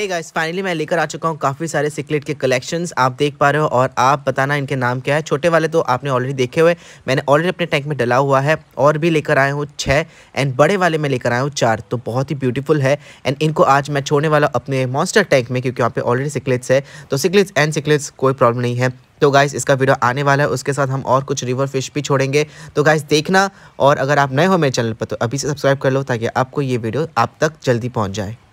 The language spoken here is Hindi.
हे गाइस फाइनली मैं लेकर आ चुका हूँ काफ़ी सारे सिकलेट के कलेक्शंस आप देख पा रहे हो और आप बताना इनके नाम क्या है छोटे वाले तो आपने ऑलरेडी देखे हुए मैंने ऑलरेडी अपने टैंक में डला हुआ है और भी लेकर आया हूँ छः एंड बड़े वाले मैं लेकर आया हूँ चार तो बहुत ही ब्यूटीफुल है एंड इनको आज मैं छोड़ने वाला अपने मॉन्स्टर टैंक में क्योंकि वहाँ पर ऑलरेडी सिकलेट्स है तो सिकलेट्स एंड सिकलेट्स कोई प्रॉब्लम नहीं है तो गाइस इसका वीडियो आने वाला है उसके साथ हम और कुछ रिवर फिश भी छोड़ेंगे तो गाइस देखना और अगर आप नए हो मेरे चैनल पर तो अभी से सब्सक्राइब कर लो ताकि आपको ये वीडियो आप तक जल्दी पहुँच जाए